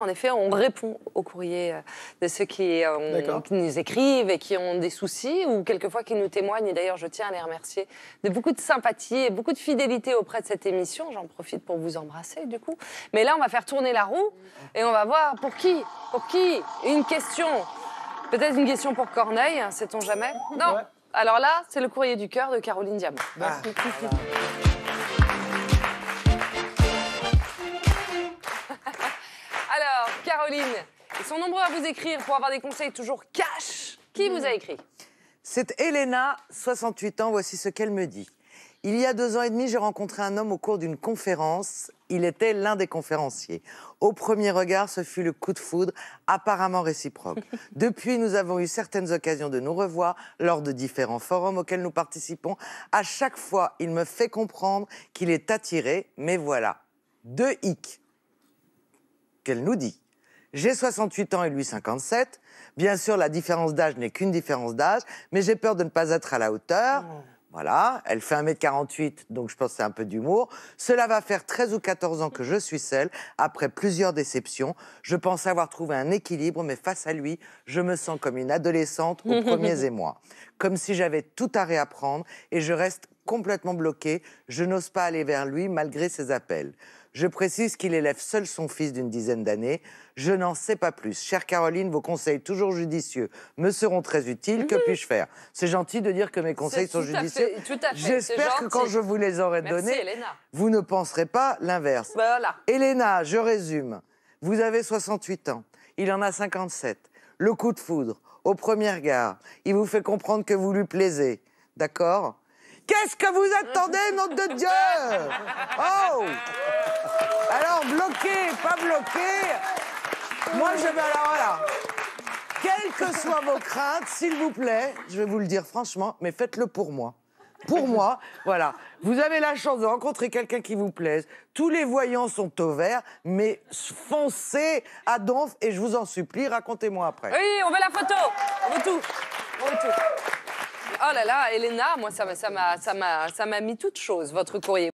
En effet, on répond aux courriers euh, de ceux euh, qui, nous écrivent et qui ont des soucis ou quelquefois qui nous témoignent. Et d'ailleurs, je tiens à les remercier de beaucoup de sympathie et beaucoup de fidélité auprès de cette émission. J'en profite pour vous embrasser, du coup. Mais là, on va faire tourner la roue et on va voir pour qui, pour qui une question. Peut-être une question pour Corneille, hein, sait-on jamais Non. Alors là, c'est le courrier du cœur de Caroline Diamant. Merci. Ah, sont nombreux à vous écrire pour avoir des conseils toujours cash. Qui vous a écrit C'est Elena, 68 ans. Voici ce qu'elle me dit. Il y a deux ans et demi, j'ai rencontré un homme au cours d'une conférence. Il était l'un des conférenciers. Au premier regard, ce fut le coup de foudre, apparemment réciproque. Depuis, nous avons eu certaines occasions de nous revoir lors de différents forums auxquels nous participons. À chaque fois, il me fait comprendre qu'il est attiré, mais voilà, deux hicks qu'elle nous dit. J'ai 68 ans et lui 57. Bien sûr, la différence d'âge n'est qu'une différence d'âge, mais j'ai peur de ne pas être à la hauteur. Oh. Voilà, elle fait 1m48, donc je pense que c'est un peu d'humour. Cela va faire 13 ou 14 ans que je suis seule, après plusieurs déceptions. Je pense avoir trouvé un équilibre, mais face à lui, je me sens comme une adolescente aux premiers émois. Comme si j'avais tout à réapprendre et je reste complètement bloqué. Je n'ose pas aller vers lui malgré ses appels. Je précise qu'il élève seul son fils d'une dizaine d'années. Je n'en sais pas plus. Chère Caroline, vos conseils toujours judicieux me seront très utiles. Que mhm. puis-je faire C'est gentil de dire que mes conseils sont judicieux. J'espère que quand je vous les aurai donnés, vous ne penserez pas l'inverse. Voilà. Elena, je résume. Vous avez 68 ans. Il en a 57. Le coup de foudre, au premier regard, il vous fait comprendre que vous lui plaisez. D'accord Qu'est-ce que vous attendez, nom de Dieu Oh Alors, bloqué, pas bloqué. Moi, je vais. Alors, voilà. Quelles que soient vos craintes, s'il vous plaît, je vais vous le dire franchement, mais faites-le pour moi. Pour moi, voilà. Vous avez la chance de rencontrer quelqu'un qui vous plaise. Tous les voyants sont au vert, mais foncez à Donf et je vous en supplie, racontez-moi après. Oui, on veut la photo. On veut tout. On veut tout. Oh là là, Elena, moi, ça m'a ça m'a mis toute chose, votre courrier.